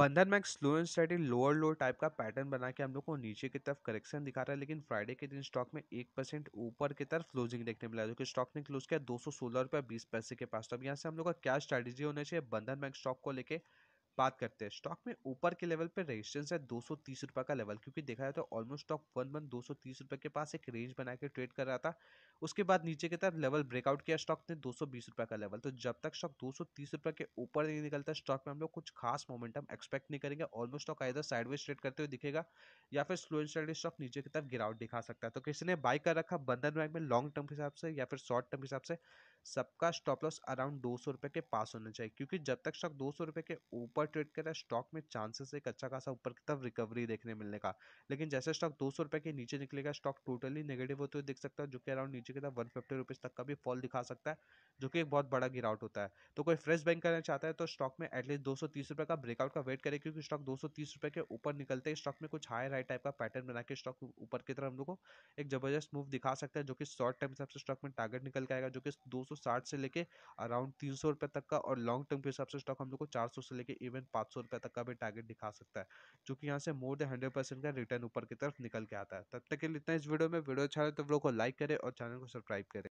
बंधन bank slow and steady lower low type का pattern बना के हम लोग को नीचे की तरफ करेक्शन दिखा रहा है लेकिन फ्राइडे के दिन स्टॉक में एक परसेंट ऊपर की तरफ क्लोजिंग देखने मिला जो कि स्टॉक ने क्लोज किया दो सौ सोलह रुपया बीस पैसे के पास तो अब यहाँ से हम लोग का क्या स्ट्रैटेजी होना चाहिए बंधन बैंक स्टॉक को लेकर बात करते हैं स्टॉक में ऊपर के लेवल पे रेजिस्टेंस है दो सौ का लेवल क्योंकि देखा जाए तो ऑलमोस्ट स्टॉक वन मंथ दो सौ के पास एक रेंज बना के ट्रेड कर रहा था उसके बाद नीचे की तरफ लेवल ब्रेकआउट किया स्टॉक ने दो सौ का लेवल तो जब तक स्टॉक दो सौ के ऊपर नहीं निकलता स्टॉक में हम लोग कुछ खास मोमेंटम एक्सपेक्ट नहीं करेंगे ऑलमोस्ट स्टॉक आधर साइडवेज ट्रेड करते हुए दिखेगा या फिर स्लो एंड स्टडी स्टॉक नीचे की तरफ गिरावट दिखा सकता है तो किसी ने बाई कर रखा बंधन बैंक में लॉन्ग टर्म के हिसाब से या फिर शॉर्ट टर्म के हिसाब से सबका स्टॉप लॉस अराउंड दो सौ रुपये के पास होना चाहिए क्योंकि जब तक स्टॉक दो सौ रुपये के ऊपर ट्रेड कर रहा है स्टॉक में चांसेस एक अच्छा खासा ऊपर की तरफ रिकवरी देखने मिलने का लेकिन जैसे स्टॉक दो सौ रुपये के नीचे निकलेगा स्टॉक टोटली नेगेटिव होते हुए देख सकता है जो कि अराउंड नीचे की तरफ वन फिफ्टी रुपीज़ तक का भी फॉल दिखा सकता है जो कि एक बहुत बड़ा गिरावट होता है तो कोई फ्रेश बैंक करना चाहता है तो स्टॉक में एटलीस्ट दो सौ का ब्रेकआउट का वेट करें क्योंकि स्टॉक दो सौ के ऊपर निकलते हैं स्टॉक में कुछ हाई राइट टाइप का पैटर्न बना के स्टॉक ऊपर की तरफ हम लोग को एक जबरदस्त मूव दिखा सकता है जो कि शॉर्ट टर्म हिसाब से स्टॉक में टारगेट निकल के आएगा जो कि साठ से लेकर अराउंड तीन सौ तक का और लॉन्ग टर्म के हिसाब से स्टॉक हम लोग को सौ से लेकर इवन सौ रुपए तक का भी टारगेट दिखा सकता है जो कि यहाँ से मोर देन हंड्रेड परसेंट का रिटर्न ऊपर की तरफ निकल के आता है तब तक के लिए इतना इस वीडियो में वीडियो अच्छा है तो वीडियो को लाइक करें और चैनल को सब्सक्राइब करें